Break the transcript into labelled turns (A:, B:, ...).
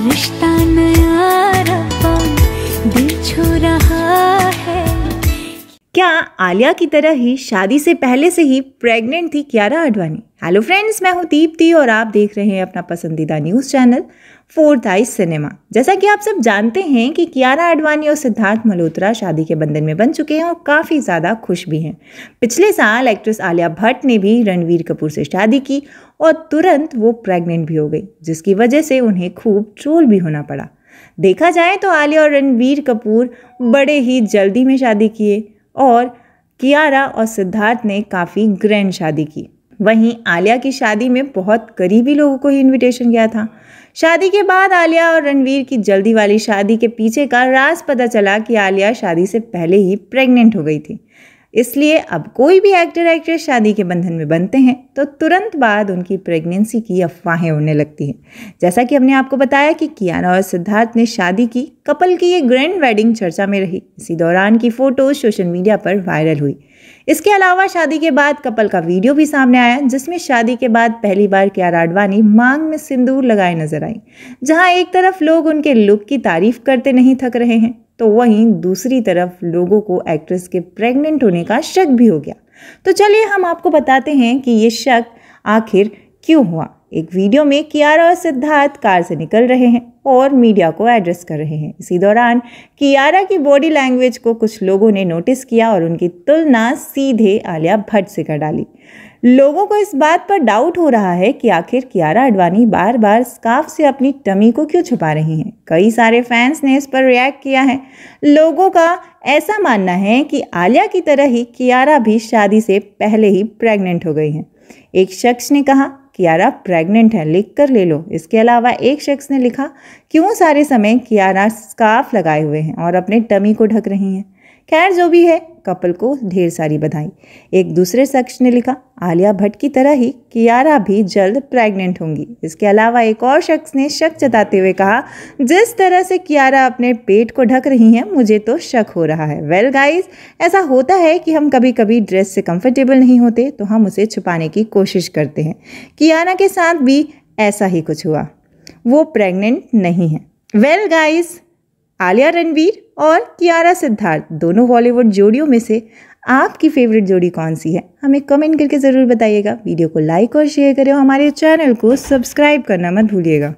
A: रिश्ता नया रब्बा दिल छू रहा है क्या आलिया की तरह ही शादी से पहले से ही प्रेग्नेंट थी कियारा आडवाणी हेलो फ्रेंड्स मैं हूं दीप्ति और आप देख रहे हैं अपना पसंदीदा news channel fourth eye cinema जैसा कि आप सब जानते हैं कि कियारा आडवाणी और सिद्धार्थ मल्होत्रा शादी के बंधन में बन चुके हैं और काफ़ी ज़्यादा खुश भी हैं पिछले साल एक्ट्रेस आलिया भट्ट ने भी रणवीर कपूर से शादी की और तुरंत वो प्रेग्नेंट भी हो गई जिसकी वजह से उन्हें खूब ट्रोल भी होना पड़ा देखा जाए तो आलिया और रणवीर कपूर बड़े ही जल्दी में शादी किए और कियारा और सिद्धार्थ ने काफ़ी ग्रैंड शादी की वहीं आलिया की शादी में बहुत करीबी लोगों को ही इन्विटेशन गया था शादी के बाद आलिया और रणवीर की जल्दी वाली शादी के पीछे का राज पता चला कि आलिया शादी से पहले ही प्रेग्नेंट हो गई थी इसलिए अब कोई भी एक्टर एक्ट्रेस शादी के बंधन में बनते हैं तो तुरंत बाद उनकी प्रेगनेंसी की अफवाहें उड़ने लगती हैं जैसा कि हमने आपको बताया कि कियाना और सिद्धार्थ ने शादी की कपल की ये ग्रैंड वेडिंग चर्चा में रही इसी दौरान की फ़ोटोज सोशल मीडिया पर वायरल हुई इसके अलावा शादी के बाद कपल का वीडियो भी सामने आया जिसमें शादी के बाद पहली बार कियारा आडवाणी मांग में सिंदूर लगाए नजर आई जहां एक तरफ लोग उनके लुक की तारीफ करते नहीं थक रहे हैं तो वहीं दूसरी तरफ लोगों को एक्ट्रेस के प्रेग्नेंट होने का शक भी हो गया तो चलिए हम आपको बताते हैं कि ये शक आखिर क्यों हुआ एक वीडियो में कियारा और सिद्धार्थ कार से निकल रहे हैं और मीडिया को एड्रेस कर रहे हैं इसी दौरान कियारा की बॉडी लैंग्वेज को कुछ लोगों ने नोटिस किया और उनकी तुलना सीधे आलिया भट्ट से कर डाली लोगों को इस बात पर डाउट हो रहा है कि आखिर कियारा अडवाणी बार बार स्काफ से अपनी टमी को क्यों छुपा रही हैं कई सारे फैंस ने इस पर रिएक्ट किया है लोगों का ऐसा मानना है कि आलिया की तरह ही कियारा भी शादी से पहले ही प्रेग्नेंट हो गई हैं एक शख्स ने कहा कियारा प्रेग्नेंट है लिख कर ले लो इसके अलावा एक शख्स ने लिखा क्यों सारे समय कियारा स्काफ लगाए हुए हैं और अपने टमी को ढक रही हैं खैर जो भी है कपल को ढेर सारी बधाई एक दूसरे शख्स ने लिखा आलिया भट्ट की तरह ही कियारा भी जल्द प्रेग्नेंट होंगी इसके अलावा एक और शख्स ने शक जताते हुए कहा जिस तरह से कियारा अपने पेट को ढक रही हैं मुझे तो शक हो रहा है वेल well गाइज ऐसा होता है कि हम कभी कभी ड्रेस से कंफर्टेबल नहीं होते तो हम उसे छुपाने की कोशिश करते हैं कियारा के साथ भी ऐसा ही कुछ हुआ वो प्रेग्नेंट नहीं है well well guys Alia Ranveer और कियारा सिद्धार्थ दोनों बॉलीवुड जोड़ियों में से आपकी फेवरेट जोड़ी कौन सी है हमें कमेंट करके ज़रूर बताइएगा वीडियो को लाइक और शेयर करें और हमारे चैनल को सब्सक्राइब करना मत भूलिएगा